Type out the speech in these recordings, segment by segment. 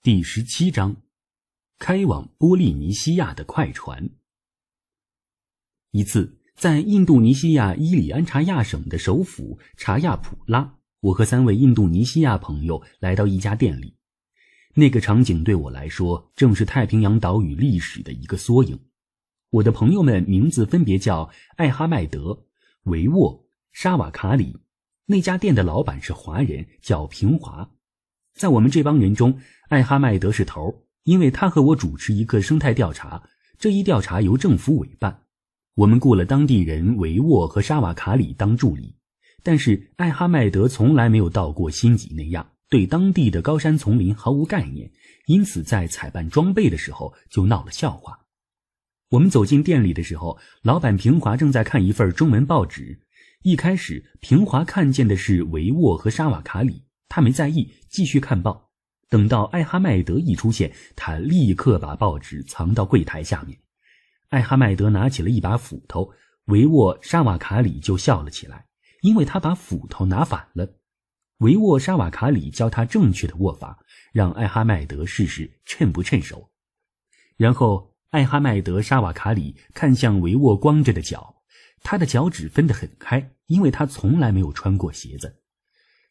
第十七章：开往波利尼西亚的快船。一次，在印度尼西亚伊里安查亚省的首府查亚普拉，我和三位印度尼西亚朋友来到一家店里。那个场景对我来说，正是太平洋岛屿历史的一个缩影。我的朋友们名字分别叫艾哈迈德、维沃、沙瓦卡里。那家店的老板是华人，叫平华。在我们这帮人中，艾哈迈德是头儿，因为他和我主持一个生态调查，这一调查由政府委办。我们雇了当地人维沃和沙瓦卡里当助理，但是艾哈迈德从来没有到过新几内亚，对当地的高山丛林毫无概念，因此在采办装备的时候就闹了笑话。我们走进店里的时候，老板平华正在看一份中文报纸。一开始，平华看见的是维沃和沙瓦卡里。他没在意，继续看报。等到艾哈迈德一出现，他立刻把报纸藏到柜台下面。艾哈迈德拿起了一把斧头，维沃沙瓦卡里就笑了起来，因为他把斧头拿反了。维沃沙瓦卡里教他正确的握法，让艾哈迈德试试趁不趁手。然后，艾哈迈德沙瓦卡里看向维沃光着的脚，他的脚趾分得很开，因为他从来没有穿过鞋子。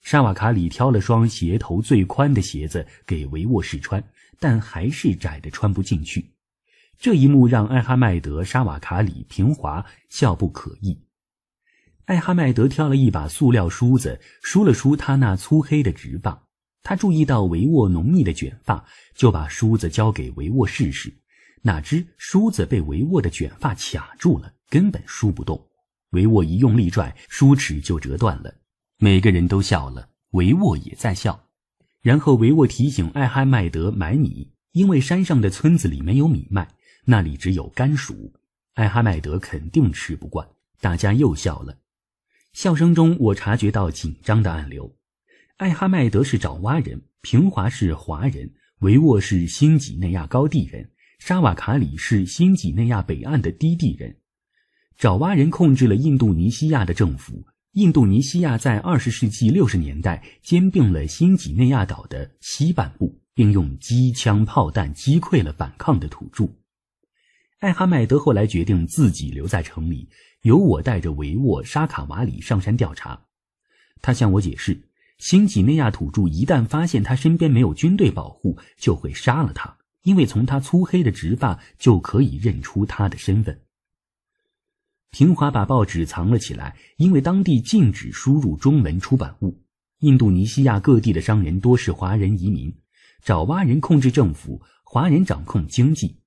沙瓦卡里挑了双鞋头最宽的鞋子给维沃试穿，但还是窄的穿不进去。这一幕让艾哈迈德·沙瓦卡里平滑笑不可抑。艾哈迈德挑了一把塑料梳子，梳了梳他那粗黑的直发。他注意到维沃浓密的卷发，就把梳子交给维沃试试。哪知梳子被维沃的卷发卡住了，根本梳不动。维沃一用力拽，梳齿就折断了。每个人都笑了，维沃也在笑。然后维沃提醒艾哈迈德买米，因为山上的村子里没有米卖，那里只有甘薯，艾哈迈德肯定吃不惯。大家又笑了，笑声中我察觉到紧张的暗流。艾哈迈德是爪哇人，平华是华人，维沃是新几内亚高地人，沙瓦卡里是新几内亚北岸的低地人。爪哇人控制了印度尼西亚的政府。印度尼西亚在二十世纪六十年代兼并了新几内亚岛的西半部，并用机枪炮弹击溃了反抗的土著。艾哈迈德后来决定自己留在城里，由我带着维沃沙卡瓦里上山调查。他向我解释，新几内亚土著一旦发现他身边没有军队保护，就会杀了他，因为从他粗黑的直发就可以认出他的身份。平华把报纸藏了起来，因为当地禁止输入中文出版物。印度尼西亚各地的商人多是华人移民，爪哇人控制政府，华人掌控经济。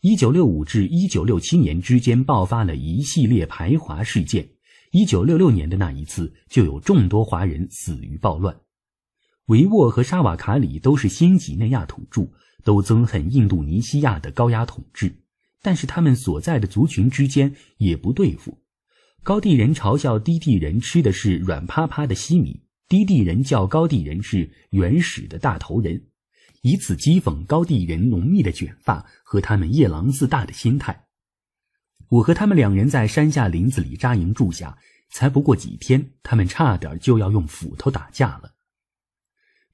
一九六五至一九六七年之间爆发了一系列排华事件，一九六六年的那一次就有众多华人死于暴乱。维沃和沙瓦卡里都是新几内亚土著，都憎恨印度尼西亚的高压统治。但是他们所在的族群之间也不对付，高地人嘲笑低地人吃的是软趴趴的稀米，低地人叫高地人是原始的大头人，以此讥讽高地人浓密的卷发和他们夜郎自大的心态。我和他们两人在山下林子里扎营住下，才不过几天，他们差点就要用斧头打架了。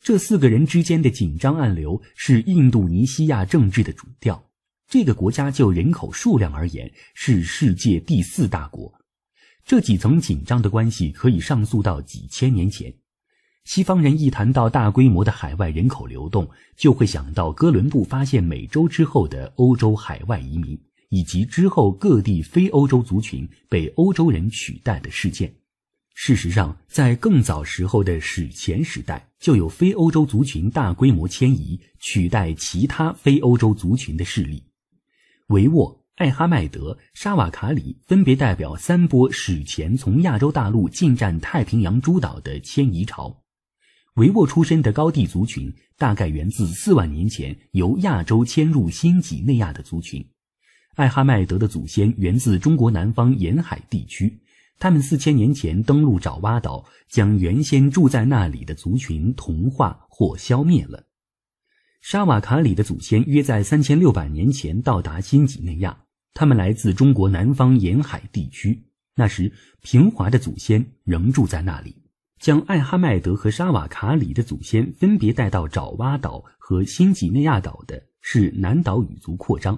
这四个人之间的紧张暗流是印度尼西亚政治的主调。这个国家就人口数量而言是世界第四大国。这几层紧张的关系可以上溯到几千年前。西方人一谈到大规模的海外人口流动，就会想到哥伦布发现美洲之后的欧洲海外移民，以及之后各地非欧洲族群被欧洲人取代的事件。事实上，在更早时候的史前时代，就有非欧洲族群大规模迁移取代其他非欧洲族群的势力。维沃、艾哈迈德、沙瓦卡里分别代表三波史前从亚洲大陆进占太平洋诸岛的迁移潮。维沃出身的高地族群大概源自四万年前由亚洲迁入新几内亚的族群。艾哈迈德的祖先源自中国南方沿海地区，他们四千年前登陆爪哇岛，将原先住在那里的族群同化或消灭了。沙瓦卡里的祖先约在三千六百年前到达新几内亚，他们来自中国南方沿海地区。那时，平滑的祖先仍住在那里。将艾哈迈德和沙瓦卡里的祖先分别带到爪哇岛和新几内亚岛的是南岛语族扩张。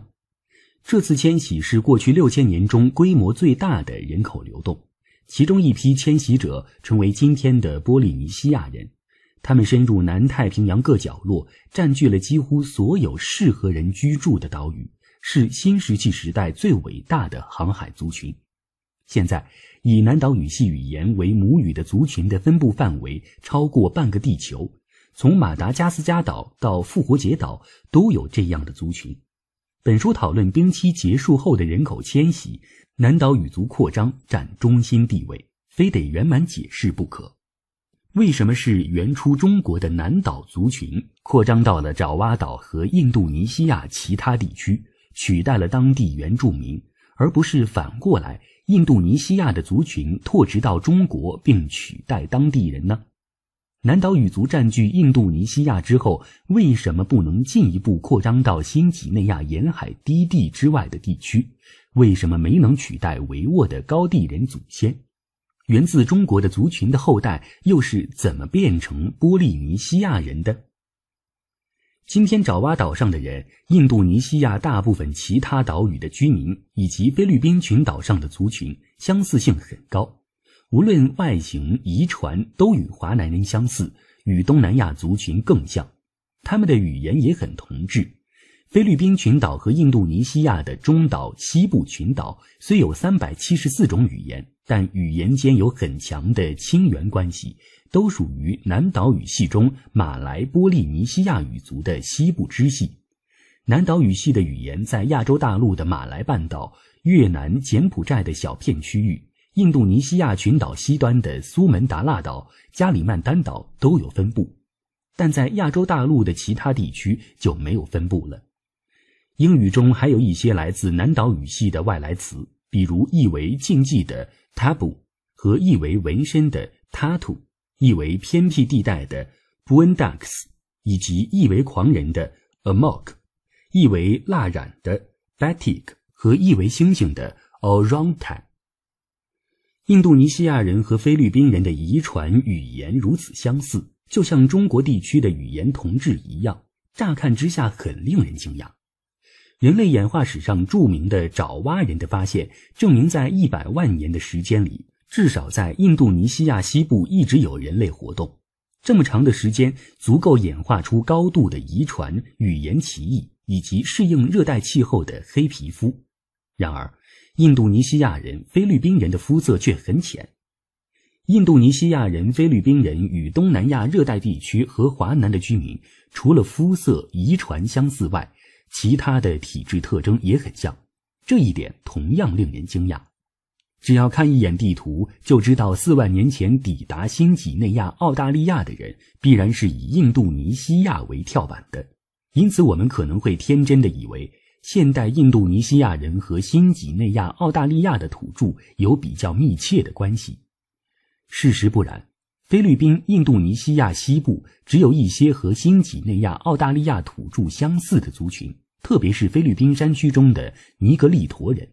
这次迁徙是过去六千年中规模最大的人口流动。其中一批迁徙者成为今天的波利尼西亚人。他们深入南太平洋各角落，占据了几乎所有适合人居住的岛屿，是新石器时代最伟大的航海族群。现在，以南岛语系语言为母语的族群的分布范围超过半个地球，从马达加斯加岛到复活节岛都有这样的族群。本书讨论冰期结束后的人口迁徙、南岛语族扩张占中心地位，非得圆满解释不可。为什么是原初中国的南岛族群扩张到了爪哇岛和印度尼西亚其他地区，取代了当地原住民，而不是反过来印度尼西亚的族群拓殖到中国并取代当地人呢？南岛语族占据印度尼西亚之后，为什么不能进一步扩张到新几内亚沿海低地之外的地区？为什么没能取代维沃的高地人祖先？源自中国的族群的后代又是怎么变成波利尼西亚人的？今天爪哇岛上的人、印度尼西亚大部分其他岛屿的居民以及菲律宾群岛上的族群相似性很高，无论外形、遗传都与华南人相似，与东南亚族群更像。他们的语言也很同质。菲律宾群岛和印度尼西亚的中岛西部群岛虽有三百七十四种语言。但语言间有很强的亲缘关系，都属于南岛语系中马来波利尼西亚语族的西部支系。南岛语系的语言在亚洲大陆的马来半岛、越南、柬埔寨的小片区域、印度尼西亚群岛西端的苏门答腊岛、加里曼丹岛都有分布，但在亚洲大陆的其他地区就没有分布了。英语中还有一些来自南岛语系的外来词。比如译为禁忌的 tabu 和译为纹身的 t a t u 意译为偏僻地带的 pundaks，以及译为狂人的 amok，译为蜡染的 batik 和译为星星的 o r a n t a n 印度尼西亚人和菲律宾人的遗传语言如此相似，就像中国地区的语言同质一样，乍看之下很令人惊讶。人类演化史上著名的爪哇人的发现，证明在一百万年的时间里，至少在印度尼西亚西部一直有人类活动。这么长的时间足够演化出高度的遗传、语言歧异以及适应热带气候的黑皮肤。然而，印度尼西亚人、菲律宾人的肤色却很浅。印度尼西亚人、菲律宾人与东南亚热带地区和华南的居民，除了肤色遗传相似外，其他的体质特征也很像，这一点同样令人惊讶。只要看一眼地图，就知道四万年前抵达新几内亚、澳大利亚的人，必然是以印度尼西亚为跳板的。因此，我们可能会天真的以为，现代印度尼西亚人和新几内亚、澳大利亚的土著有比较密切的关系。事实不然。菲律宾、印度尼西亚西部只有一些和新几内亚、澳大利亚土著相似的族群，特别是菲律宾山区中的尼格利陀人。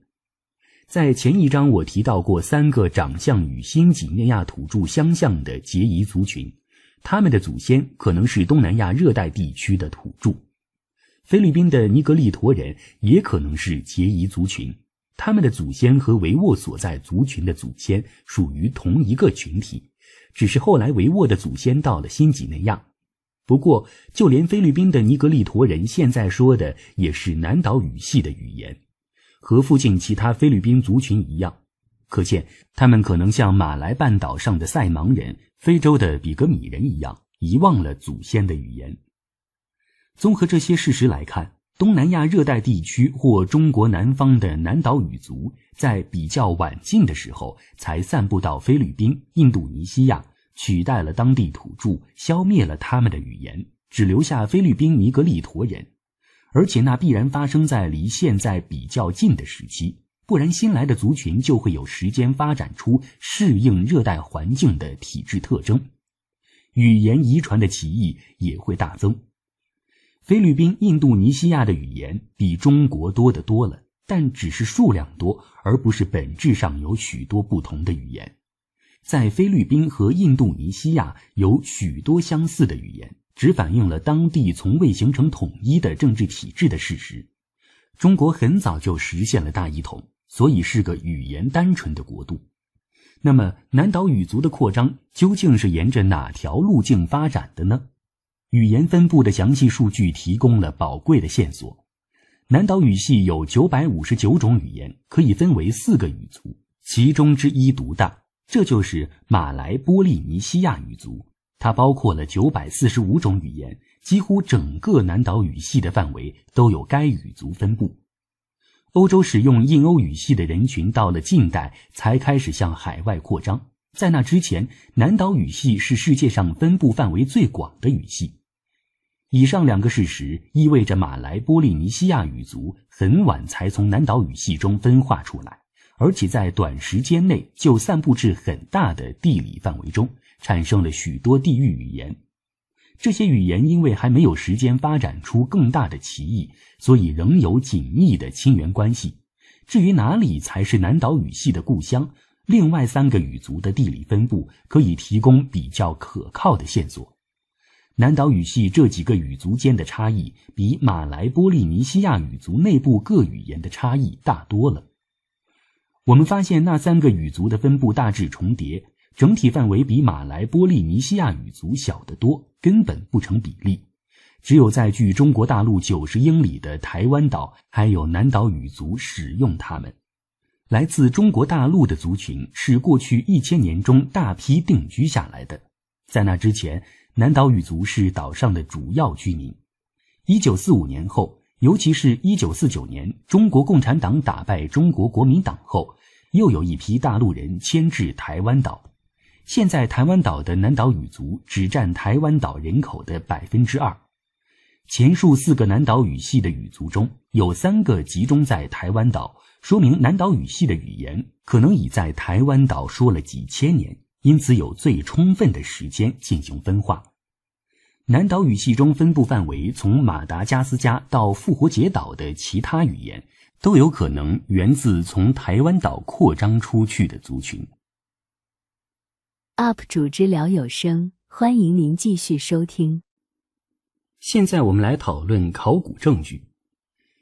在前一章我提到过三个长相与新几内亚土著相像的杰伊族群，他们的祖先可能是东南亚热带地区的土著。菲律宾的尼格利陀人也可能是杰伊族群，他们的祖先和维沃所在族群的祖先属于同一个群体。只是后来维沃的祖先到了新几内亚，不过就连菲律宾的尼格利陀人现在说的也是南岛语系的语言，和附近其他菲律宾族群一样，可见他们可能像马来半岛上的赛盲人、非洲的比格米人一样，遗忘了祖先的语言。综合这些事实来看。东南亚热带地区或中国南方的南岛语族，在比较晚近的时候才散布到菲律宾、印度尼西亚，取代了当地土著，消灭了他们的语言，只留下菲律宾尼格利陀人。而且那必然发生在离现在比较近的时期，不然新来的族群就会有时间发展出适应热带环境的体质特征，语言遗传的歧义也会大增。菲律宾、印度尼西亚的语言比中国多得多了，但只是数量多，而不是本质上有许多不同的语言。在菲律宾和印度尼西亚有许多相似的语言，只反映了当地从未形成统一的政治体制的事实。中国很早就实现了大一统，所以是个语言单纯的国度。那么，南岛语族的扩张究竟是沿着哪条路径发展的呢？语言分布的详细数据提供了宝贵的线索。南岛语系有九百五十九种语言，可以分为四个语族，其中之一独大，这就是马来波利尼西亚语族。它包括了九百四十五种语言，几乎整个南岛语系的范围都有该语族分布。欧洲使用印欧语系的人群到了近代才开始向海外扩张，在那之前，南岛语系是世界上分布范围最广的语系。以上两个事实意味着，马来波利尼西亚语族很晚才从南岛语系中分化出来，而且在短时间内就散布至很大的地理范围中，产生了许多地域语言。这些语言因为还没有时间发展出更大的歧义，所以仍有紧密的亲缘关系。至于哪里才是南岛语系的故乡，另外三个语族的地理分布可以提供比较可靠的线索。南岛语系这几个语族间的差异，比马来波利尼西亚语族内部各语言的差异大多了。我们发现那三个语族的分布大致重叠，整体范围比马来波利尼西亚语族小得多，根本不成比例。只有在距中国大陆九十英里的台湾岛，还有南岛语族使用它们。来自中国大陆的族群是过去一千年中大批定居下来的，在那之前。南岛语族是岛上的主要居民。一九四五年后，尤其是一九四九年，中国共产党打败中国国民党后，又有一批大陆人迁至台湾岛。现在，台湾岛的南岛语族只占台湾岛人口的百分之二。前述四个南岛语系的语族中有三个集中在台湾岛，说明南岛语系的语言可能已在台湾岛说了几千年。因此，有最充分的时间进行分化。南岛语系中分布范围从马达加斯加到复活节岛的其他语言，都有可能源自从台湾岛扩张出去的族群。UP 主之聊有声，欢迎您继续收听。现在我们来讨论考古证据。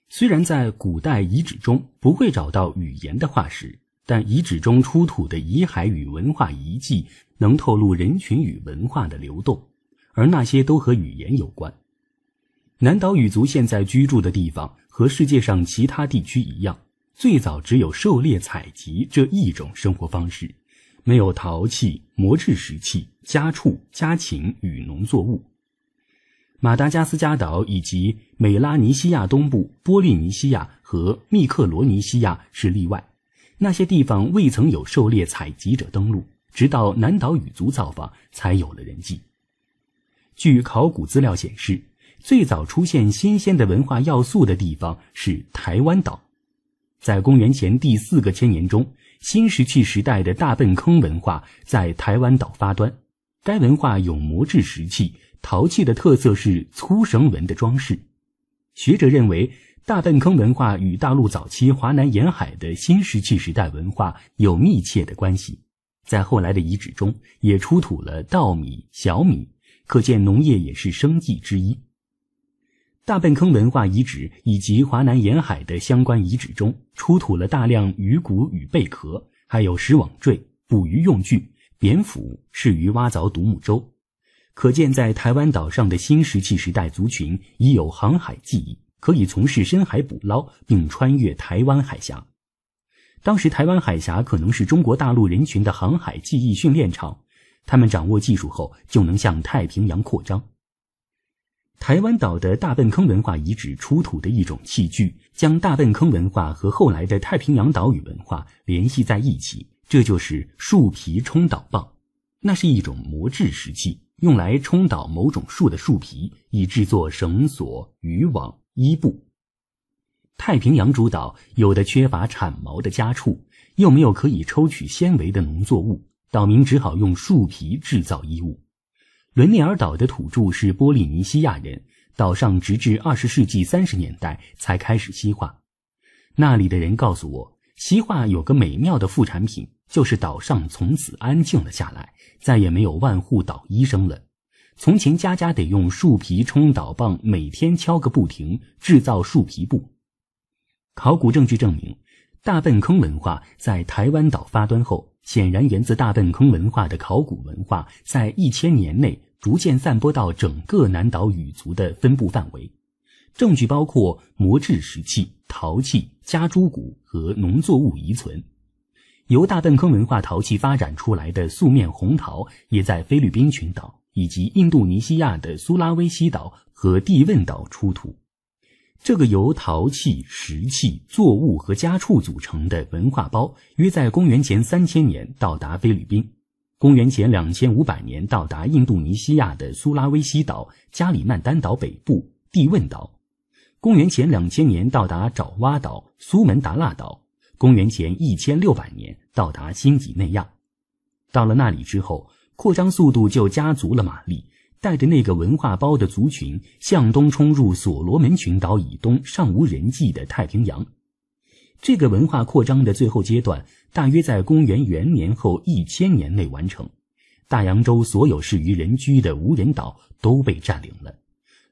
虽然在古代遗址中不会找到语言的化石。但遗址中出土的遗骸与文化遗迹能透露人群与文化的流动，而那些都和语言有关。南岛语族现在居住的地方和世界上其他地区一样，最早只有狩猎采集这一种生活方式，没有陶器、磨制石器、家畜、家禽与农作物。马达加斯加岛以及美拉尼西亚东部、波利尼西亚和密克罗尼西亚是例外。那些地方未曾有狩猎采集者登陆，直到南岛语族造访才有了人迹。据考古资料显示，最早出现新鲜的文化要素的地方是台湾岛。在公元前第四个千年中，新石器时代的大粪坑文化在台湾岛发端。该文化有磨制石器，陶器的特色是粗绳纹的装饰。学者认为，大粪坑文化与大陆早期华南沿海的新石器时代文化有密切的关系。在后来的遗址中，也出土了稻米、小米，可见农业也是生计之一。大粪坑文化遗址以及华南沿海的相关遗址中，出土了大量鱼骨与贝壳，还有石网坠、捕鱼用具、扁斧，是鱼挖凿独木舟。可见，在台湾岛上的新石器时代族群已有航海技艺，可以从事深海捕捞，并穿越台湾海峡。当时，台湾海峡可能是中国大陆人群的航海技艺训练场。他们掌握技术后，就能向太平洋扩张。台湾岛的大粪坑文化遗址出土的一种器具，将大粪坑文化和后来的太平洋岛屿文化联系在一起。这就是树皮冲岛棒，那是一种磨制石器。用来冲倒某种树的树皮，以制作绳索、渔网、衣布。太平洋诸岛有的缺乏产毛的家畜，又没有可以抽取纤维的农作物，岛民只好用树皮制造衣物。伦内尔岛的土著是波利尼西亚人，岛上直至二十世纪三十年代才开始西化。那里的人告诉我。西化有个美妙的副产品，就是岛上从此安静了下来，再也没有万户岛医生了。从前家家得用树皮冲捣棒，每天敲个不停，制造树皮布。考古证据证明，大粪坑文化在台湾岛发端后，显然源自大粪坑文化的考古文化，在一千年内逐渐散播到整个南岛语族的分布范围。证据包括磨制石器、陶器、家猪骨和农作物遗存。由大邓坑文化陶器发展出来的素面红陶，也在菲律宾群岛以及印度尼西亚的苏拉威西岛和地汶岛出土。这个由陶器、石器、作物和家畜组成的文化包，约在公元前三千年到达菲律宾，公元前两千五百年到达印度尼西亚的苏拉威西岛、加里曼丹岛北部、地汶岛。公元前两千年到达爪哇岛、苏门答腊岛；公元前一千六百年到达新几内亚。到了那里之后，扩张速度就加足了马力，带着那个文化包的族群向东冲入所罗门群岛以东尚无人迹的太平洋。这个文化扩张的最后阶段，大约在公元元年后一千年内完成。大洋洲所有适于人居的无人岛都被占领了。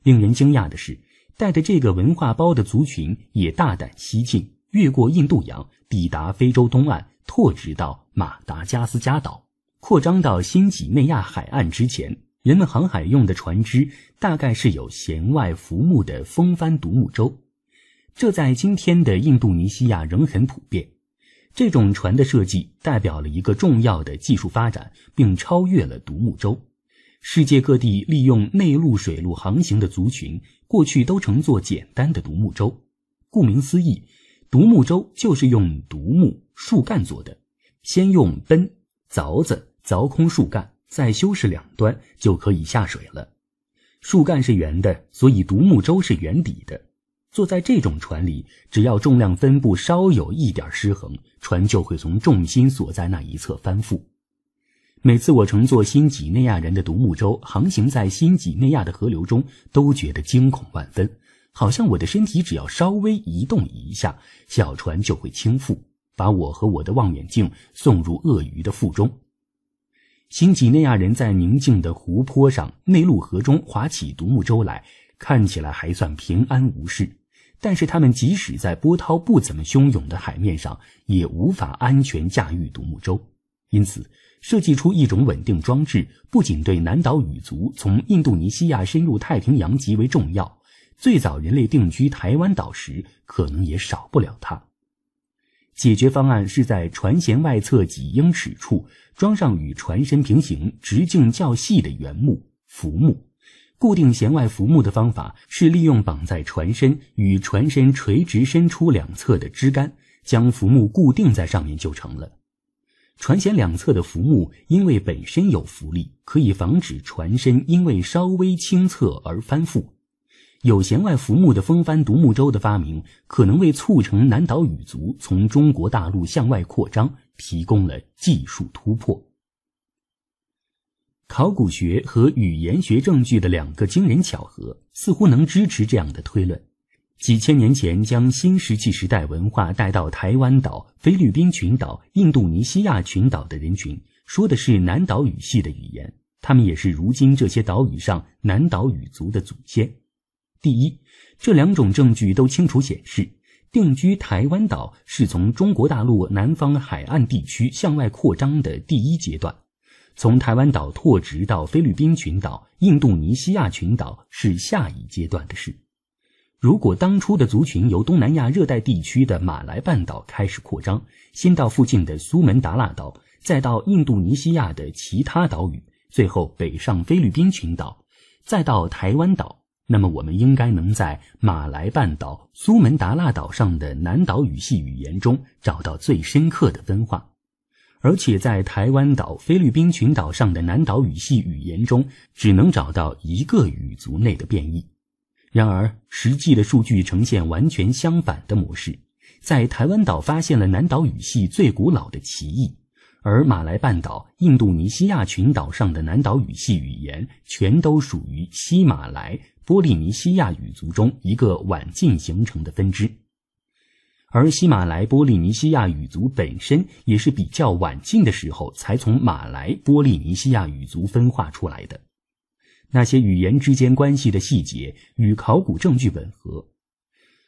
令人惊讶的是。带着这个文化包的族群也大胆西进，越过印度洋，抵达非洲东岸，拓殖到马达加斯加岛，扩张到新几内亚海岸之前，人们航海用的船只大概是有弦外浮木的风帆独木舟，这在今天的印度尼西亚仍很普遍。这种船的设计代表了一个重要的技术发展，并超越了独木舟。世界各地利用内陆水路航行的族群。过去都乘坐简单的独木舟，顾名思义，独木舟就是用独木树干做的。先用锛、凿子凿空树干，再修饰两端，就可以下水了。树干是圆的，所以独木舟是圆底的。坐在这种船里，只要重量分布稍有一点失衡，船就会从重心所在那一侧翻覆。每次我乘坐新几内亚人的独木舟航行在新几内亚的河流中，都觉得惊恐万分，好像我的身体只要稍微移动一下，小船就会倾覆，把我和我的望远镜送入鳄鱼的腹中。新几内亚人在宁静的湖泊上、内陆河中划起独木舟来，看起来还算平安无事；但是他们即使在波涛不怎么汹涌的海面上，也无法安全驾驭独木舟，因此。设计出一种稳定装置，不仅对南岛语族从印度尼西亚深入太平洋极为重要，最早人类定居台湾岛时可能也少不了它。解决方案是在船舷外侧几英尺处装上与船身平行、直径较细的圆木浮木。固定舷外浮木的方法是利用绑在船身与船身垂直伸出两侧的枝干，将浮木固定在上面就成了。船舷两侧的浮木，因为本身有浮力，可以防止船身因为稍微倾侧而翻覆。有舷外浮木的风帆独木舟的发明，可能为促成南岛语族从中国大陆向外扩张提供了技术突破。考古学和语言学证据的两个惊人巧合，似乎能支持这样的推论。几千年前将新石器时代文化带到台湾岛、菲律宾群岛、印度尼西亚群岛的人群，说的是南岛语系的语言。他们也是如今这些岛屿上南岛语族的祖先。第一，这两种证据都清楚显示，定居台湾岛是从中国大陆南方海岸地区向外扩张的第一阶段；从台湾岛拓殖到菲律宾群岛、印度尼西亚群岛是下一阶段的事。如果当初的族群由东南亚热带地区的马来半岛开始扩张，先到附近的苏门答腊岛，再到印度尼西亚的其他岛屿，最后北上菲律宾群岛，再到台湾岛，那么我们应该能在马来半岛、苏门答腊岛上的南岛语系语言中找到最深刻的分化，而且在台湾岛、菲律宾群岛上的南岛语系语言中，只能找到一个语族内的变异。然而，实际的数据呈现完全相反的模式。在台湾岛发现了南岛语系最古老的奇异，而马来半岛、印度尼西亚群岛上的南岛语系语言，全都属于西马来波利尼西亚语族中一个晚近形成的分支。而西马来波利尼西亚语族本身也是比较晚近的时候才从马来波利尼西亚语族分化出来的。那些语言之间关系的细节与考古证据吻合。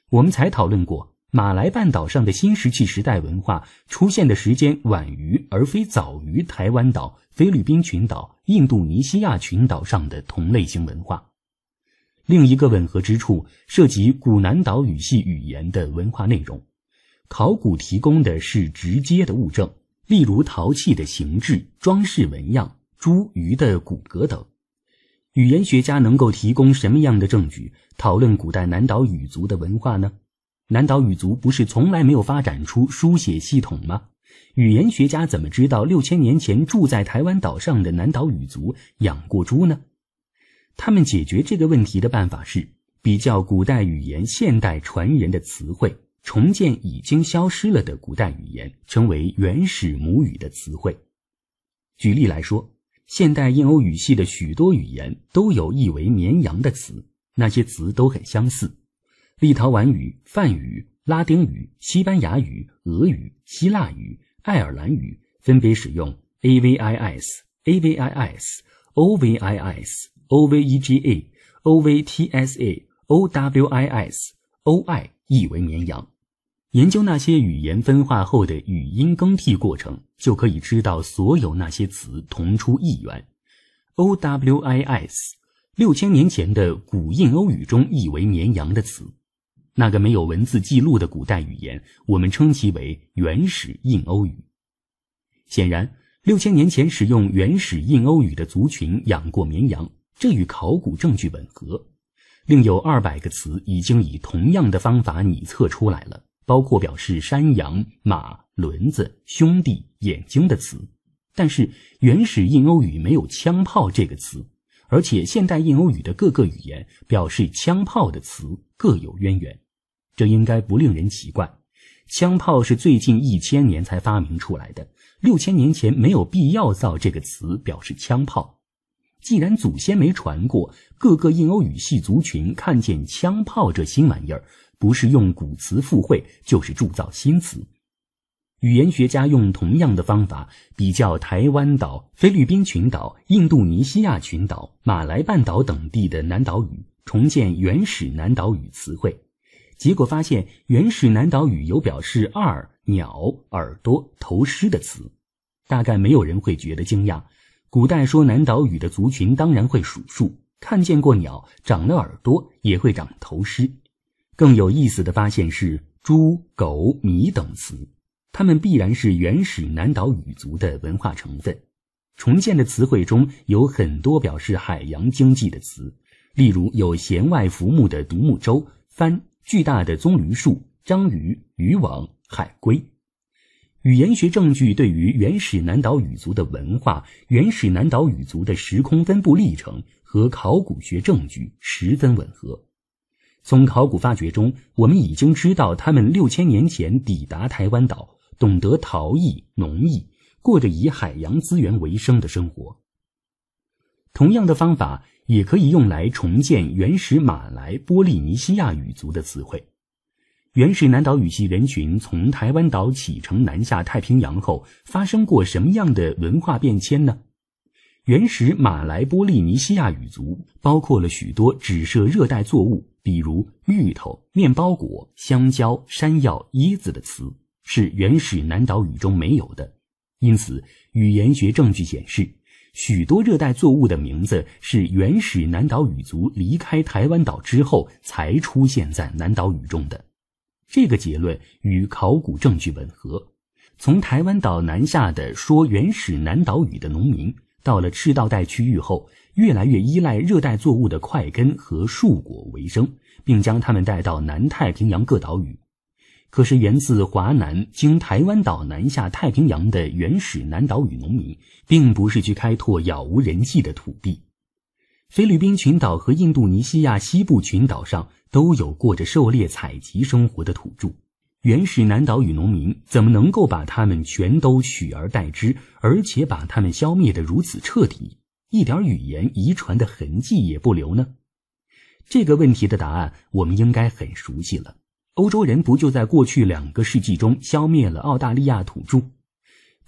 我们才讨论过，马来半岛上的新石器时代文化出现的时间晚于而非早于台湾岛、菲律宾群岛、印度尼西亚群岛上的同类型文化。另一个吻合之处涉及古南岛语系语言的文化内容。考古提供的是直接的物证，例如陶器的形制、装饰纹样、猪、鱼的骨骼等。语言学家能够提供什么样的证据讨论古代南岛语族的文化呢？南岛语族不是从来没有发展出书写系统吗？语言学家怎么知道六千年前住在台湾岛上的南岛语族养过猪呢？他们解决这个问题的办法是比较古代语言现代传人的词汇，重建已经消失了的古代语言，成为原始母语的词汇。举例来说。现代印欧语系的许多语言都有意为“绵羊”的词，那些词都很相似。立陶宛语、梵语、拉丁语、西班牙语、俄语、希腊语、爱尔兰语分别使用 a v i s、a v i s、o v i s、o v e g a、o v t s a、o w i s、o i 意为“绵羊”。研究那些语言分化后的语音更替过程，就可以知道所有那些词同出一源。O W I S，六千年前的古印欧语中意为绵羊的词。那个没有文字记录的古代语言，我们称其为原始印欧语。显然，六千年前使用原始印欧语的族群养过绵羊，这与考古证据吻合。另有二百个词已经以同样的方法拟测出来了。包括表示山羊、马、轮子、兄弟、眼睛的词，但是原始印欧语没有“枪炮”这个词，而且现代印欧语的各个语言表示“枪炮”的词各有渊源，这应该不令人奇怪。枪炮是最近一千年才发明出来的，六千年前没有必要造这个词表示枪炮。既然祖先没传过，各个印欧语系族群看见枪炮这新玩意儿。不是用古词附会，就是铸造新词。语言学家用同样的方法比较台湾岛、菲律宾群岛、印度尼西亚群岛、马来半岛等地的南岛语，重建原始南岛语词汇，结果发现原始南岛语有表示“二”、“鸟”、“耳朵”、“头狮”的词。大概没有人会觉得惊讶。古代说南岛语的族群当然会数数，看见过鸟，长了耳朵，也会长头狮。更有意思的发现是“猪、狗、米”等词，它们必然是原始南岛语族的文化成分。重建的词汇中有很多表示海洋经济的词，例如有弦外浮木的独木舟、帆、巨大的棕榈树、章鱼、渔网、海龟。语言学证据对于原始南岛语族的文化、原始南岛语族的时空分布历程和考古学证据十分吻合。从考古发掘中，我们已经知道，他们六千年前抵达台湾岛，懂得陶艺、农艺，过着以海洋资源为生的生活。同样的方法也可以用来重建原始马来波利尼西亚语族的词汇。原始南岛语系人群从台湾岛启程南下太平洋后，发生过什么样的文化变迁呢？原始马来波利尼西亚语族包括了许多只设热带作物。比如芋头、面包果、香蕉、山药，椰子的词是原始南岛语中没有的，因此语言学证据显示，许多热带作物的名字是原始南岛语族离开台湾岛之后才出现在南岛语中的。这个结论与考古证据吻合。从台湾岛南下的说原始南岛语的农民，到了赤道带区域后。越来越依赖热带作物的块根和树果为生，并将它们带到南太平洋各岛屿。可是，源自华南经台湾岛南下太平洋的原始南岛屿农民，并不是去开拓杳无人迹的土地。菲律宾群岛和印度尼西亚西部群岛上都有过着狩猎采集生活的土著。原始南岛屿农民怎么能够把他们全都取而代之，而且把他们消灭的如此彻底？一点语言遗传的痕迹也不留呢？这个问题的答案我们应该很熟悉了。欧洲人不就在过去两个世纪中消灭了澳大利亚土著？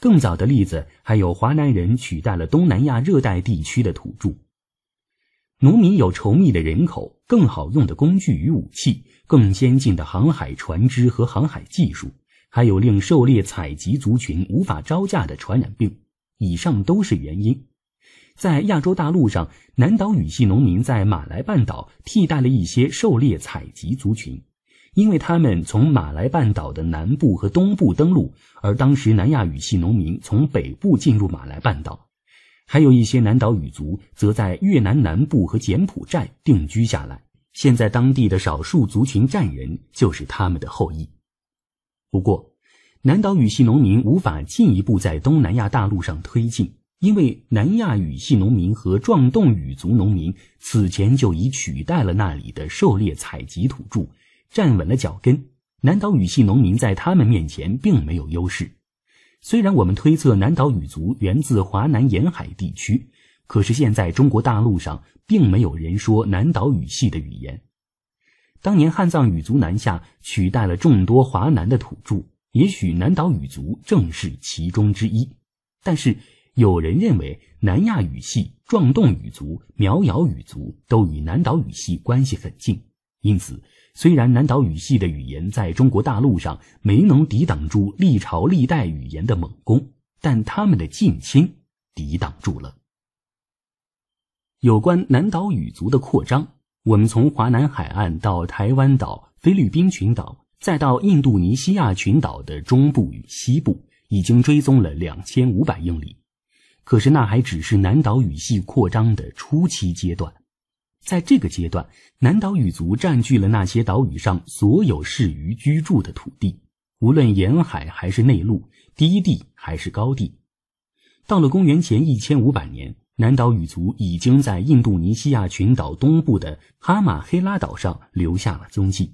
更早的例子还有华南人取代了东南亚热带地区的土著。农民有稠密的人口、更好用的工具与武器、更先进的航海船只和航海技术，还有令狩猎采集族群无法招架的传染病。以上都是原因。在亚洲大陆上，南岛语系农民在马来半岛替代了一些狩猎采集族群，因为他们从马来半岛的南部和东部登陆，而当时南亚语系农民从北部进入马来半岛。还有一些南岛语族则在越南南部和柬埔寨定居下来，现在当地的少数族群占人就是他们的后裔。不过，南岛语系农民无法进一步在东南亚大陆上推进。因为南亚语系农民和壮侗语族农民此前就已取代了那里的狩猎采集土著，站稳了脚跟。南岛语系农民在他们面前并没有优势。虽然我们推测南岛语族源自华南沿海地区，可是现在中国大陆上并没有人说南岛语系的语言。当年汉藏语族南下取代了众多华南的土著，也许南岛语族正是其中之一。但是，有人认为，南亚语系壮侗语族、苗瑶语族都与南岛语系关系很近，因此，虽然南岛语系的语言在中国大陆上没能抵挡住历朝历代语言的猛攻，但他们的近亲抵挡住了。有关南岛语族的扩张，我们从华南海岸到台湾岛、菲律宾群岛，再到印度尼西亚群岛的中部与西部，已经追踪了两千五百英里。可是，那还只是南岛语系扩张的初期阶段。在这个阶段，南岛语族占据了那些岛屿上所有适于居住的土地，无论沿海还是内陆，低地还是高地。到了公元前一千五百年，南岛语族已经在印度尼西亚群岛东部的哈马黑拉岛上留下了踪迹。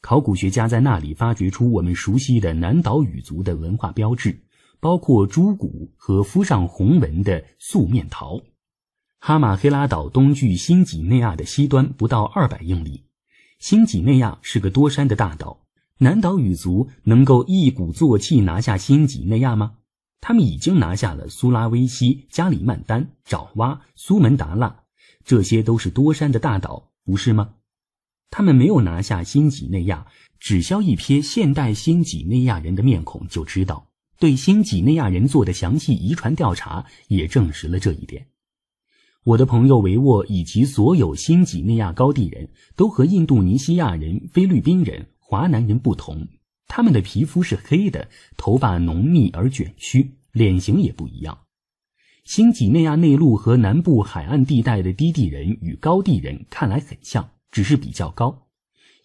考古学家在那里发掘出我们熟悉的南岛语族的文化标志。包括猪骨和敷上红纹的素面桃。哈马黑拉岛东距新几内亚的西端不到二百英里。新几内亚是个多山的大岛。南岛语族能够一鼓作气拿下新几内亚吗？他们已经拿下了苏拉威西、加里曼丹、爪哇、苏门答腊，这些都是多山的大岛，不是吗？他们没有拿下新几内亚，只消一瞥现代新几内亚人的面孔就知道。对新几内亚人做的详细遗传调查也证实了这一点。我的朋友维沃以及所有新几内亚高地人都和印度尼西亚人、菲律宾人、华南人不同，他们的皮肤是黑的，头发浓密而卷曲，脸型也不一样。新几内亚内陆和南部海岸地带的低地人与高地人看来很像，只是比较高。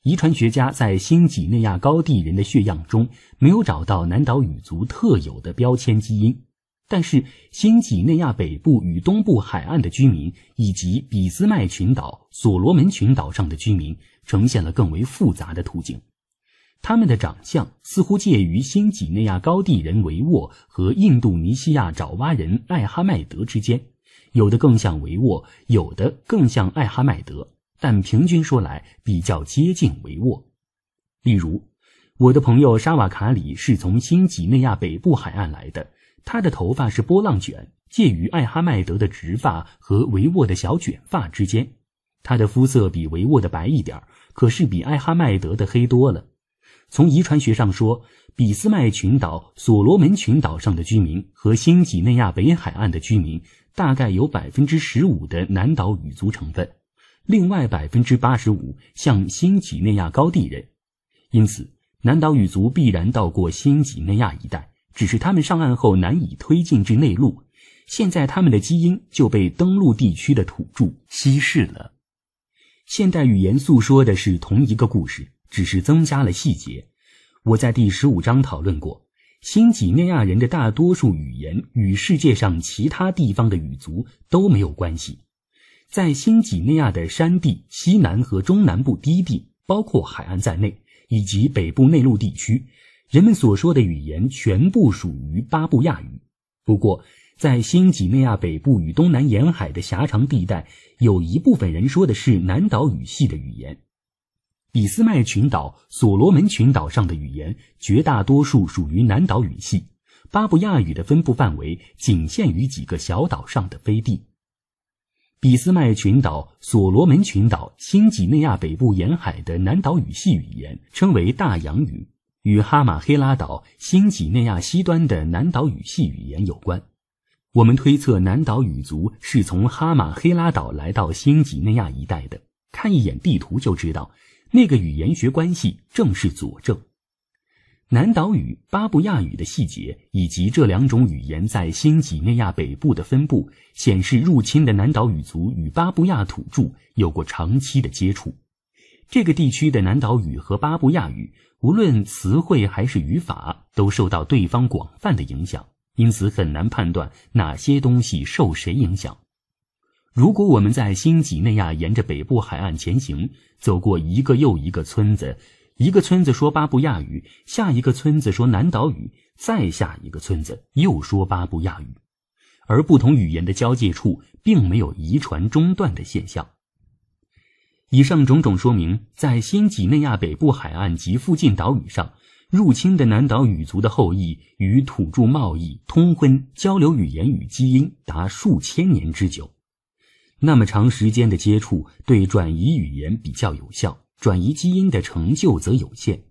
遗传学家在新几内亚高地人的血样中没有找到南岛语族特有的标签基因，但是新几内亚北部与东部海岸的居民以及俾斯麦群岛、所罗门群岛上的居民呈现了更为复杂的图景。他们的长相似乎介于新几内亚高地人维沃和印度尼西亚爪哇人艾哈迈德之间，有的更像维沃，有的更像艾哈迈德。但平均说来，比较接近维沃。例如，我的朋友沙瓦卡里是从新几内亚北部海岸来的，他的头发是波浪卷，介于艾哈迈德的直发和维沃的小卷发之间。他的肤色比维沃的白一点可是比艾哈迈德的黑多了。从遗传学上说，俾斯麦群岛、所罗门群岛上的居民和新几内亚北海岸的居民，大概有百分之十五的南岛语族成分。另外百分之八十五像新几内亚高地人，因此南岛语族必然到过新几内亚一带，只是他们上岸后难以推进至内陆。现在他们的基因就被登陆地区的土著稀释了。现代语言诉说的是同一个故事，只是增加了细节。我在第十五章讨论过，新几内亚人的大多数语言与世界上其他地方的语族都没有关系。在新几内亚的山地西南和中南部低地（包括海岸在内）以及北部内陆地区，人们所说的语言全部属于巴布亚语。不过，在新几内亚北部与东南沿海的狭长地带，有一部分人说的是南岛语系的语言。俾斯麦群岛、所罗门群岛上的语言绝大多数属于南岛语系，巴布亚语的分布范围仅限于几个小岛上的飞地。俾斯麦群岛、所罗门群岛、新几内亚北部沿海的南岛语系语言称为大洋语，与哈马黑拉岛、新几内亚西端的南岛语系语言有关。我们推测南岛语族是从哈马黑拉岛来到新几内亚一带的。看一眼地图就知道，那个语言学关系正是佐证。南岛语、巴布亚语的细节，以及这两种语言在新几内亚北部的分布，显示入侵的南岛语族与巴布亚土著有过长期的接触。这个地区的南岛语和巴布亚语，无论词汇还是语法，都受到对方广泛的影响，因此很难判断哪些东西受谁影响。如果我们在新几内亚沿着北部海岸前行，走过一个又一个村子。一个村子说巴布亚语，下一个村子说南岛语，再下一个村子又说巴布亚语，而不同语言的交界处并没有遗传中断的现象。以上种种说明，在新几内亚北部海岸及附近岛屿上，入侵的南岛语族的后裔与土著贸易、通婚、交流语言与基因达数千年之久。那么长时间的接触，对转移语言比较有效。转移基因的成就则有限。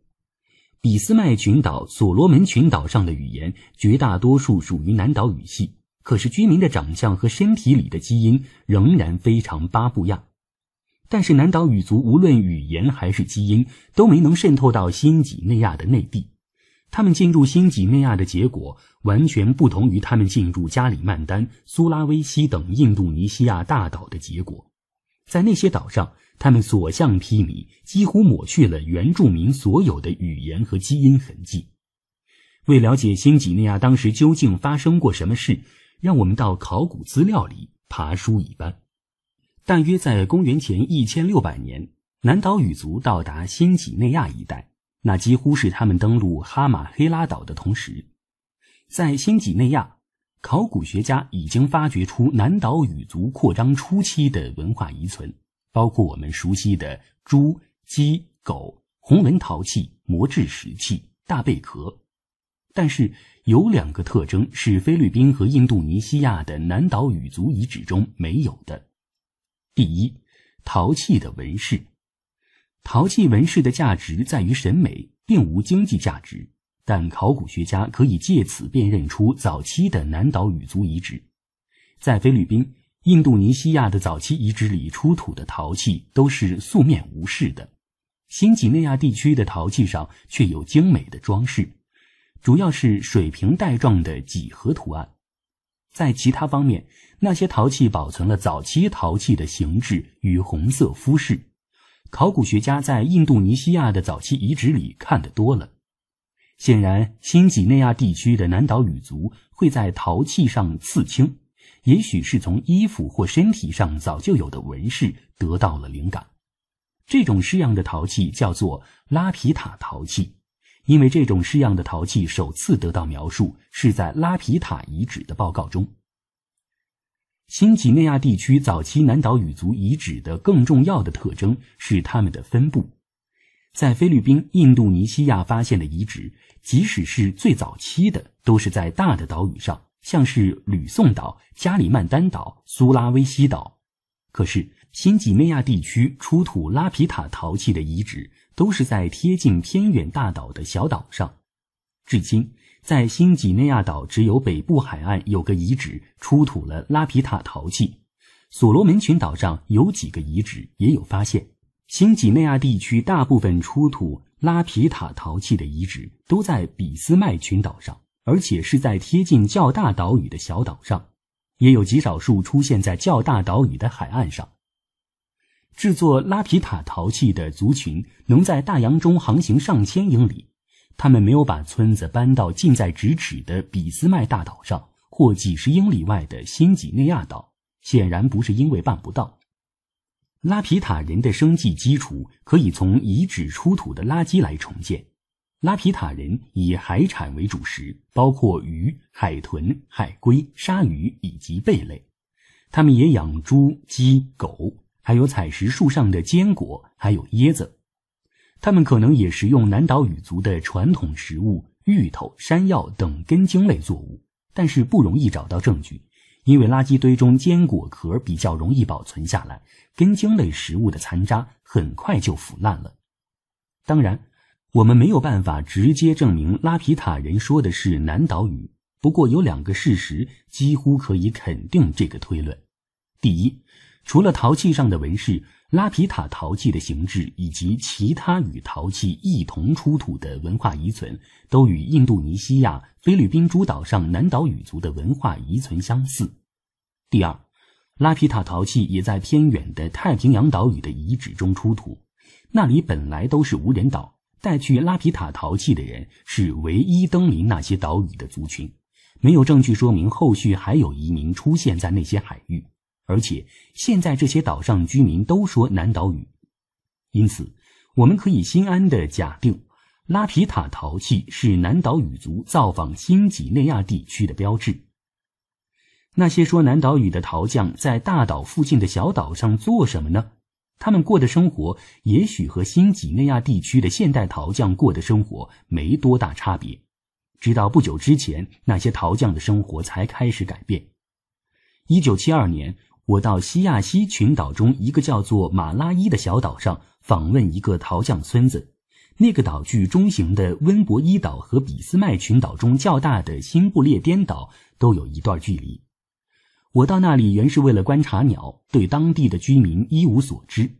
俾斯麦群岛、所罗门群岛上的语言绝大多数属于南岛语系，可是居民的长相和身体里的基因仍然非常巴布亚。但是南岛语族无论语言还是基因都没能渗透到新几内亚的内地。他们进入新几内亚的结果完全不同于他们进入加里曼丹、苏拉威西等印度尼西亚大岛的结果，在那些岛上。他们所向披靡，几乎抹去了原住民所有的语言和基因痕迹。为了解新几内亚当时究竟发生过什么事，让我们到考古资料里爬书一般。大约在公元前一千六百年，南岛语族到达新几内亚一带，那几乎是他们登陆哈马黑拉岛的同时。在新几内亚，考古学家已经发掘出南岛语族扩张初期的文化遗存。包括我们熟悉的猪、鸡、狗、红纹陶器、磨制石器、大贝壳，但是有两个特征是菲律宾和印度尼西亚的南岛语族遗址中没有的。第一，陶器的纹饰。陶器纹饰的价值在于审美，并无经济价值，但考古学家可以借此辨认出早期的南岛语族遗址。在菲律宾。印度尼西亚的早期遗址里出土的陶器都是素面无饰的，新几内亚地区的陶器上却有精美的装饰，主要是水平带状的几何图案。在其他方面，那些陶器保存了早期陶器的形制与红色肤饰。考古学家在印度尼西亚的早期遗址里看得多了，显然新几内亚地区的南岛语族会在陶器上刺青。也许是从衣服或身体上早就有的纹饰得到了灵感。这种式样的陶器叫做拉皮塔陶器，因为这种式样的陶器首次得到描述是在拉皮塔遗址的报告中。新几内亚地区早期南岛语族遗址的更重要的特征是它们的分布，在菲律宾、印度尼西亚发现的遗址，即使是最早期的，都是在大的岛屿上。像是吕宋岛、加里曼丹岛、苏拉威西岛，可是新几内亚地区出土拉皮塔陶器的遗址都是在贴近偏远大岛的小岛上。至今，在新几内亚岛只有北部海岸有个遗址出土了拉皮塔陶器，所罗门群岛上有几个遗址也有发现。新几内亚地区大部分出土拉皮塔陶器的遗址都在俾斯麦群岛上。而且是在贴近较大岛屿的小岛上，也有极少数出现在较大岛屿的海岸上。制作拉皮塔陶器的族群能在大洋中航行上千英里，他们没有把村子搬到近在咫尺的俾斯麦大岛上或几十英里外的新几内亚岛，显然不是因为办不到。拉皮塔人的生计基础可以从遗址出土的垃圾来重建。拉皮塔人以海产为主食，包括鱼、海豚、海龟、鲨鱼以及贝类。他们也养猪、鸡、狗，还有采食树上的坚果，还有椰子。他们可能也食用南岛语族的传统食物，芋头、山药等根茎类作物。但是不容易找到证据，因为垃圾堆中坚果壳比较容易保存下来，根茎类食物的残渣很快就腐烂了。当然。我们没有办法直接证明拉皮塔人说的是南岛语，不过有两个事实几乎可以肯定这个推论：第一，除了陶器上的纹饰，拉皮塔陶器的形制以及其他与陶器一同出土的文化遗存，都与印度尼西亚、菲律宾诸岛上南岛语族的文化遗存相似；第二，拉皮塔陶器也在偏远的太平洋岛屿的遗址中出土，那里本来都是无人岛。带去拉皮塔陶器的人是唯一登临那些岛屿的族群，没有证据说明后续还有移民出现在那些海域，而且现在这些岛上居民都说南岛语，因此我们可以心安的假定，拉皮塔陶器是南岛语族造访新几内亚地区的标志。那些说南岛语的陶匠在大岛附近的小岛上做什么呢？他们过的生活也许和新几内亚地区的现代陶匠过的生活没多大差别。直到不久之前，那些陶匠的生活才开始改变。一九七二年，我到西亚西群岛中一个叫做马拉伊的小岛上访问一个陶匠村子。那个岛距中型的温博伊岛和俾斯麦群岛中较大的新不列颠岛都有一段距离。我到那里原是为了观察鸟，对当地的居民一无所知。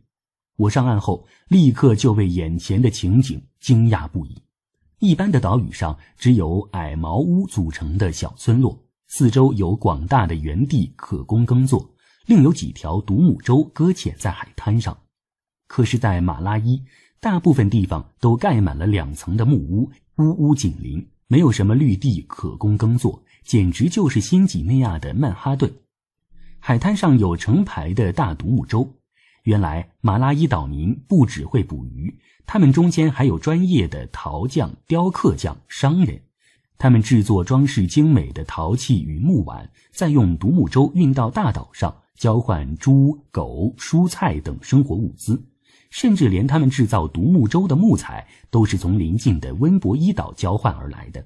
我上岸后立刻就被眼前的情景惊讶不已。一般的岛屿上只有矮茅屋组成的小村落，四周有广大的原地可供耕作，另有几条独木舟搁浅在海滩上。可是，在马拉伊，大部分地方都盖满了两层的木屋，屋屋紧邻，没有什么绿地可供耕作，简直就是新几内亚的曼哈顿。海滩上有成排的大独木舟。原来，马拉伊岛民不只会捕鱼，他们中间还有专业的陶匠、雕刻匠、商人。他们制作装饰精美的陶器与木碗，再用独木舟运到大岛上，交换猪、狗、蔬菜等生活物资。甚至连他们制造独木舟的木材，都是从邻近的温博伊岛交换而来的，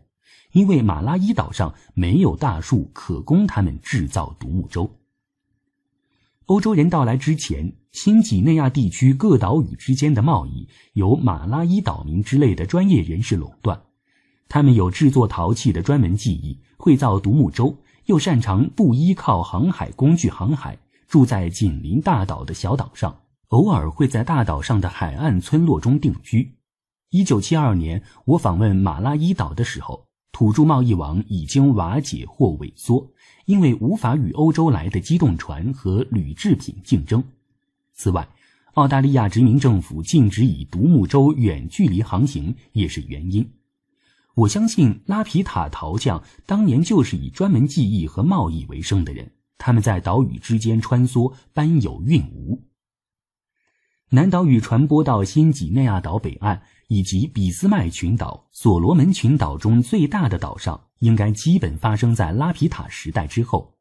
因为马拉伊岛上没有大树可供他们制造独木舟。欧洲人到来之前，新几内亚地区各岛屿之间的贸易由马拉伊岛民之类的专业人士垄断。他们有制作陶器的专门技艺，会造独木舟，又擅长不依靠航海工具航海。住在紧邻大岛的小岛上，偶尔会在大岛上的海岸村落中定居。一九七二年，我访问马拉伊岛的时候。土著贸易网已经瓦解或萎缩，因为无法与欧洲来的机动船和铝制品竞争。此外，澳大利亚殖民政府禁止以独木舟远距离航行也是原因。我相信拉皮塔陶匠当年就是以专门技艺和贸易为生的人，他们在岛屿之间穿梭，搬有运无。南岛屿传播到新几内亚岛北岸以及俾斯麦群岛、所罗门群岛中最大的岛上，应该基本发生在拉皮塔时代之后，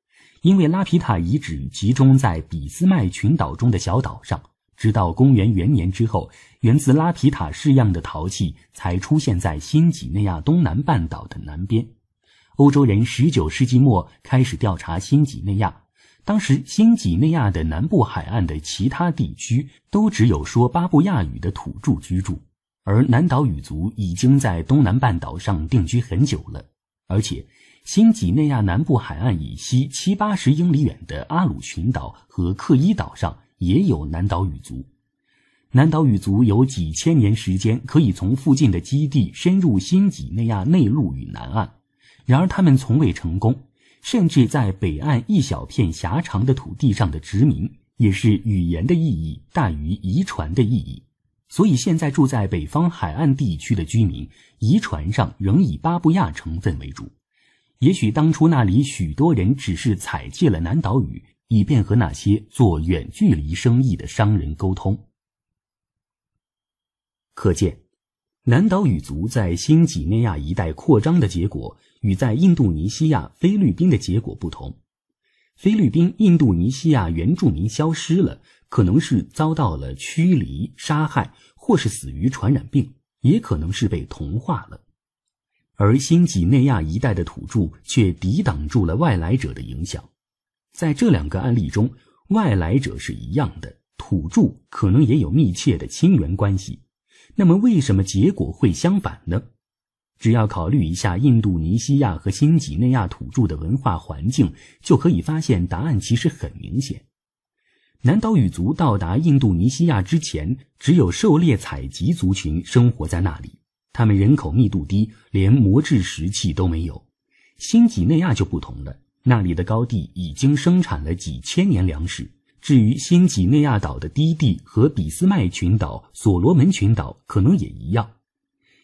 因为拉皮塔遗址集中在俾斯麦群岛中的小岛上。直到公元元年之后，源自拉皮塔式样的陶器才出现在新几内亚东南半岛的南边。欧洲人十九世纪末开始调查新几内亚。当时，新几内亚的南部海岸的其他地区都只有说巴布亚语的土著居住，而南岛语族已经在东南半岛上定居很久了。而且，新几内亚南部海岸以西七八十英里远的阿鲁群岛和克伊岛上也有南岛语族。南岛语族有几千年时间可以从附近的基地深入新几内亚内陆与南岸，然而他们从未成功。甚至在北岸一小片狭长的土地上的殖民，也是语言的意义大于遗传的意义。所以，现在住在北方海岸地区的居民，遗传上仍以巴布亚成分为主。也许当初那里许多人只是采借了南岛语，以便和那些做远距离生意的商人沟通。可见，南岛语族在新几内亚一带扩张的结果。与在印度尼西亚、菲律宾的结果不同，菲律宾、印度尼西亚原住民消失了，可能是遭到了驱离、杀害，或是死于传染病，也可能是被同化了；而新几内亚一带的土著却抵挡住了外来者的影响。在这两个案例中，外来者是一样的，土著可能也有密切的亲缘关系。那么，为什么结果会相反呢？只要考虑一下印度尼西亚和新几内亚土著的文化环境，就可以发现答案其实很明显。南岛语族到达印度尼西亚之前，只有狩猎采集族群生活在那里，他们人口密度低，连磨制石器都没有。新几内亚就不同了，那里的高地已经生产了几千年粮食。至于新几内亚岛的低地和俾斯麦群岛、所罗门群岛，可能也一样。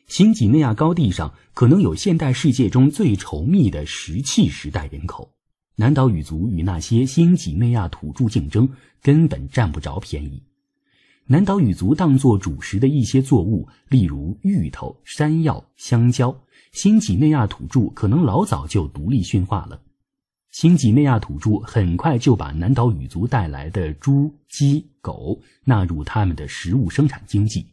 新几内亚高地上可能有现代世界中最稠密的石器时代人口。南岛语族与那些新几内亚土著竞争，根本占不着便宜。南岛语族当作主食的一些作物，例如芋头、山药、香蕉，新几内亚土著可能老早就独立驯化了。新几内亚土著很快就把南岛语族带来的猪、鸡、狗纳入他们的食物生产经济。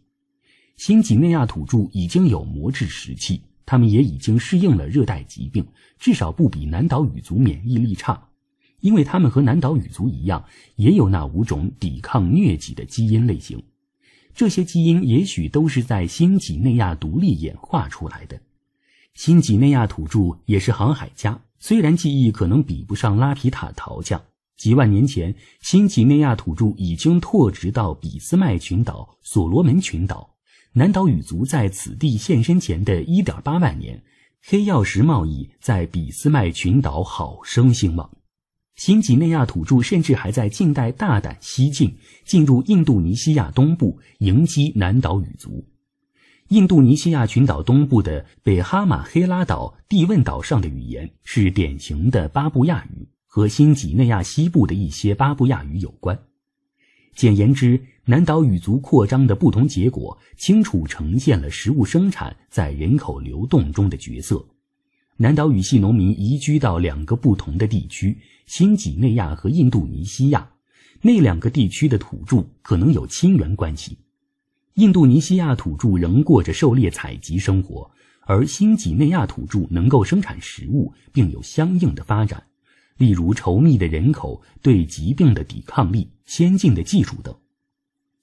新几内亚土著已经有磨制石器，他们也已经适应了热带疾病，至少不比南岛语族免疫力差，因为他们和南岛语族一样，也有那五种抵抗疟疾的基因类型。这些基因也许都是在新几内亚独立演化出来的。新几内亚土著也是航海家，虽然技艺可能比不上拉皮塔陶匠。几万年前，新几内亚土著已经拓殖到俾斯麦群岛、所罗门群岛。南岛语族在此地现身前的一点八万年，黑曜石贸易在俾斯麦群岛好生兴旺。新几内亚土著甚至还在近代大胆西进，进入印度尼西亚东部，迎击南岛语族。印度尼西亚群岛东部的北哈马黑拉岛、蒂汶岛上的语言是典型的巴布亚语，和新几内亚西部的一些巴布亚语有关。简言之。南岛语族扩张的不同结果，清楚呈现了食物生产在人口流动中的角色。南岛语系农民移居到两个不同的地区：新几内亚和印度尼西亚。那两个地区的土著可能有亲缘关系。印度尼西亚土著仍过着狩猎采集生活，而新几内亚土著能够生产食物，并有相应的发展，例如稠密的人口、对疾病的抵抗力、先进的技术等。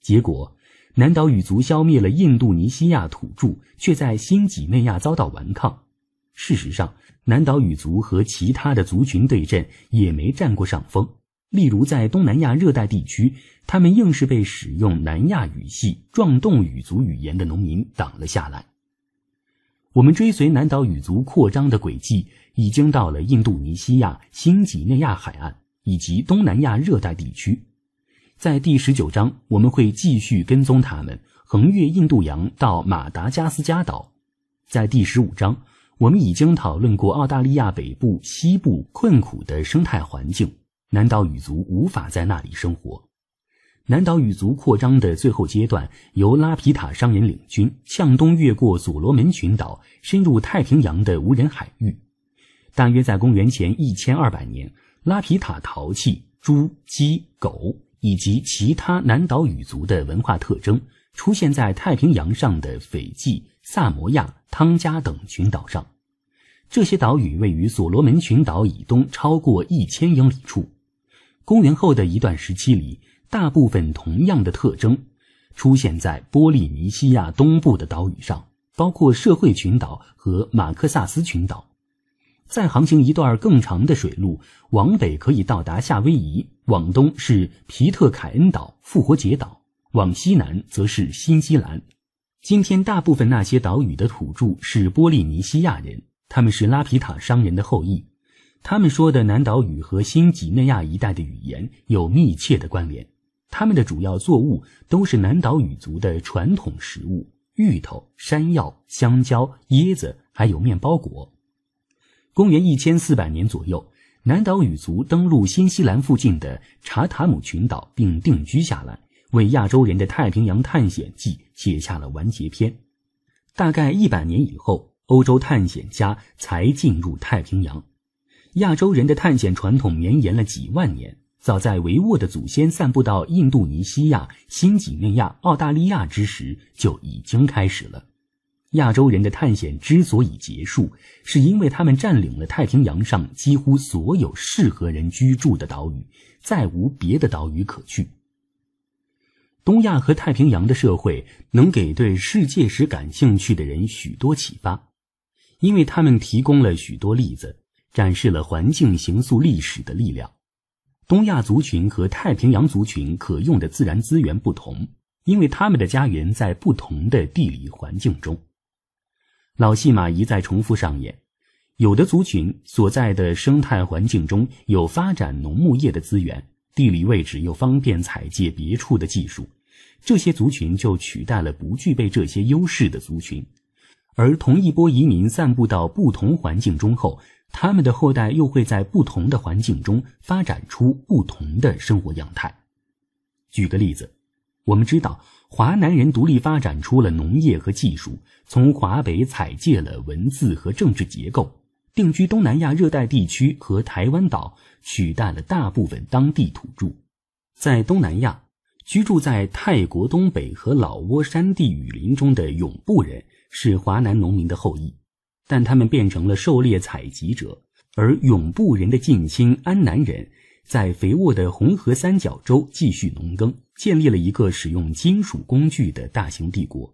结果，南岛语族消灭了印度尼西亚土著，却在新几内亚遭到顽抗。事实上，南岛语族和其他的族群对阵也没占过上风。例如，在东南亚热带地区，他们硬是被使用南亚语系壮侗语族语言的农民挡了下来。我们追随南岛语族扩张的轨迹，已经到了印度尼西亚、新几内亚海岸以及东南亚热带地区。在第十九章，我们会继续跟踪他们，横越印度洋到马达加斯加岛。在第十五章，我们已经讨论过澳大利亚北部西部困苦的生态环境，南岛语族无法在那里生活。南岛语族扩张的最后阶段，由拉皮塔商人领军向东越过所罗门群岛，深入太平洋的无人海域。大约在公元前一千二百年，拉皮塔淘气猪、鸡、狗。以及其他南岛语族的文化特征出现在太平洋上的斐济、萨摩亚、汤加等群岛上。这些岛屿位于所罗门群岛以东超过一千英里处。公元后的一段时期里，大部分同样的特征出现在波利尼西亚东部的岛屿上，包括社会群岛和马克萨斯群岛。再航行一段更长的水路，往北可以到达夏威夷。往东是皮特凯恩岛、复活节岛，往西南则是新西兰。今天，大部分那些岛屿的土著是波利尼西亚人，他们是拉皮塔商人的后裔，他们说的南岛语和新几内亚一带的语言有密切的关联。他们的主要作物都是南岛语族的传统食物：芋头、山药、香蕉、椰子，还有面包果。公元一千四百年左右。南岛语族登陆新西兰附近的查塔姆群岛并定居下来，为亚洲人的太平洋探险记写下了完结篇。大概一百年以后，欧洲探险家才进入太平洋。亚洲人的探险传统绵延了几万年，早在维沃的祖先散布到印度尼西亚、新几内亚、澳大利亚之时就已经开始了。亚洲人的探险之所以结束，是因为他们占领了太平洋上几乎所有适合人居住的岛屿，再无别的岛屿可去。东亚和太平洋的社会能给对世界史感兴趣的人许多启发，因为他们提供了许多例子，展示了环境形塑历史的力量。东亚族群和太平洋族群可用的自然资源不同，因为他们的家园在不同的地理环境中。老戏码一再重复上演。有的族群所在的生态环境中有发展农牧业的资源，地理位置又方便采借别处的技术，这些族群就取代了不具备这些优势的族群。而同一波移民散布到不同环境中后，他们的后代又会在不同的环境中发展出不同的生活样态。举个例子。我们知道，华南人独立发展出了农业和技术，从华北采借了文字和政治结构，定居东南亚热带地区和台湾岛，取代了大部分当地土著。在东南亚，居住在泰国东北和老挝山地雨林中的永布人是华南农民的后裔，但他们变成了狩猎采集者，而永布人的近亲安南人在肥沃的红河三角洲继续农耕。建立了一个使用金属工具的大型帝国。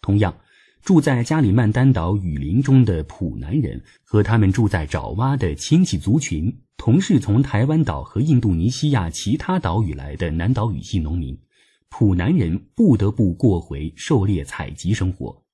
同样，住在加里曼丹岛雨林中的普南人和他们住在爪哇的亲戚族群，同是从台湾岛和印度尼西亚其他岛屿来的南岛语系农民。普南人不得不过回狩猎采集生活，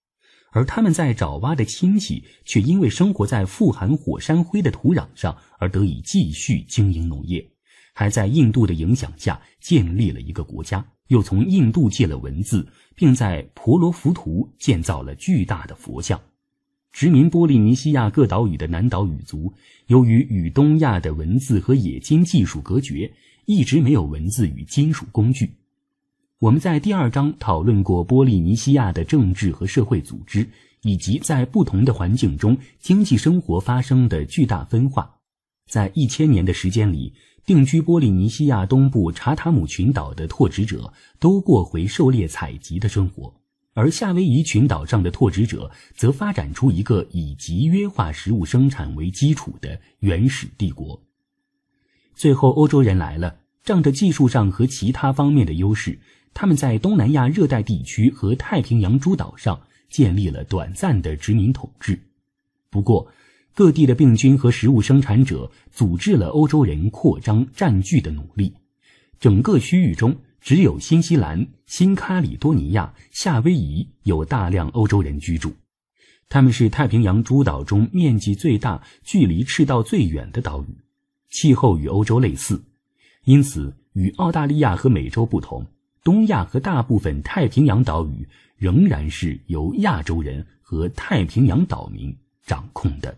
而他们在爪哇的亲戚却因为生活在富含火山灰的土壤上，而得以继续经营农业。还在印度的影响下建立了一个国家，又从印度借了文字，并在婆罗浮屠建造了巨大的佛像。殖民波利尼西亚各岛屿的南岛语族，由于与东亚的文字和冶金技术隔绝，一直没有文字与金属工具。我们在第二章讨论过波利尼西亚的政治和社会组织，以及在不同的环境中经济生活发生的巨大分化。在一千年的时间里。定居波利尼西亚东部查塔姆群岛的拓殖者都过回狩猎采集的生活，而夏威夷群岛上的拓殖者则发展出一个以集约化食物生产为基础的原始帝国。最后，欧洲人来了，仗着技术上和其他方面的优势，他们在东南亚热带地区和太平洋诸岛上建立了短暂的殖民统治。不过，各地的病菌和食物生产者阻滞了欧洲人扩张占据的努力。整个区域中，只有新西兰、新喀里多尼亚、夏威夷有大量欧洲人居住。他们是太平洋诸岛中面积最大、距离赤道最远的岛屿，气候与欧洲类似，因此与澳大利亚和美洲不同，东亚和大部分太平洋岛屿仍然是由亚洲人和太平洋岛民掌控的。